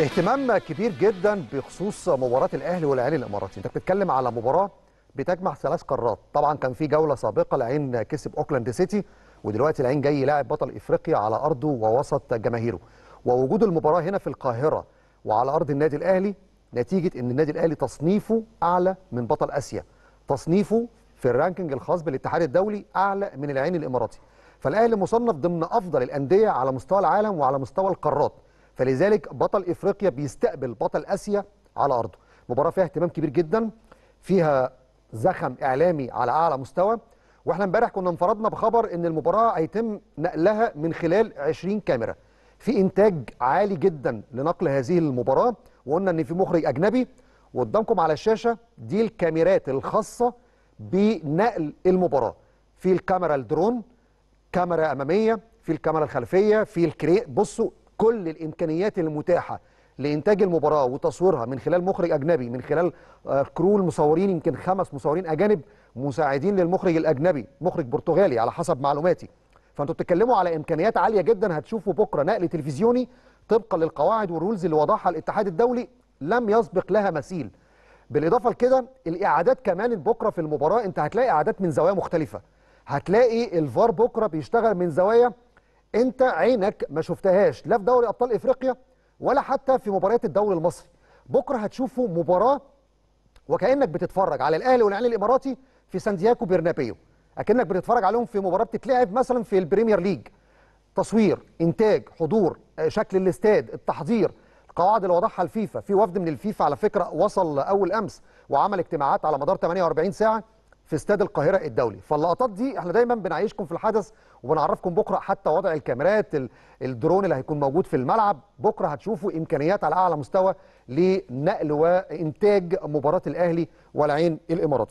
اهتمام كبير جدا بخصوص مباراه الاهلي والعين الاماراتي انت بتتكلم على مباراه بتجمع ثلاث قارات طبعا كان في جوله سابقه العين كسب اوكلاند سيتي ودلوقتي العين جاي لاعب بطل افريقيا على ارضه ووسط جماهيره ووجود المباراه هنا في القاهره وعلى ارض النادي الاهلي نتيجه ان النادي الاهلي تصنيفه اعلى من بطل اسيا تصنيفه في الرانكينج الخاص بالاتحاد الدولي اعلى من العين الاماراتي فالاهلي مصنف ضمن افضل الانديه على مستوى العالم وعلى مستوى القارات فلذلك بطل افريقيا بيستقبل بطل اسيا على ارضه مباراه فيها اهتمام كبير جدا فيها زخم اعلامي على اعلى مستوى واحنا امبارح كنا انفردنا بخبر ان المباراه هيتم نقلها من خلال 20 كاميرا في انتاج عالي جدا لنقل هذه المباراه وقلنا ان في مخرج اجنبي وقدامكم على الشاشه دي الكاميرات الخاصه بنقل المباراه في الكاميرا الدرون كاميرا اماميه في الكاميرا الخلفيه في الكري بصوا كل الامكانيات المتاحه لانتاج المباراه وتصويرها من خلال مخرج اجنبي من خلال آه، كرو المصورين يمكن خمس مصورين اجانب مساعدين للمخرج الاجنبي مخرج برتغالي على حسب معلوماتي فانتوا بتتكلموا على امكانيات عاليه جدا هتشوفوا بكره نقل تلفزيوني طبقا للقواعد والرولز اللي وضعها الاتحاد الدولي لم يسبق لها مثيل بالاضافه لكده الاعادات كمان بكره في المباراه انت هتلاقي اعادات من زوايا مختلفه هتلاقي الفار بكره بيشتغل من زوايا انت عينك ما شفتهاش لا في دوري ابطال افريقيا ولا حتى في مباريات الدوري المصري بكره هتشوفوا مباراه وكانك بتتفرج على الاهلي والعين الاماراتي في ساندياكو برنابيو اكنك بتتفرج عليهم في مباراه بتتلعب مثلا في البريمير ليج تصوير انتاج حضور آه، شكل الاستاد التحضير القواعد اللي وضعها الفيفا في وفد من الفيفا على فكره وصل اول امس وعمل اجتماعات على مدار 48 ساعه في استاد القاهره الدولي فاللقطات دي احنا دايما بنعيشكم في الحدث وبنعرفكم بكره حتى وضع الكاميرات الدرون اللي هيكون موجود في الملعب بكره هتشوفوا امكانيات على اعلى مستوى لنقل وانتاج مباراه الاهلي والعين الاماراتي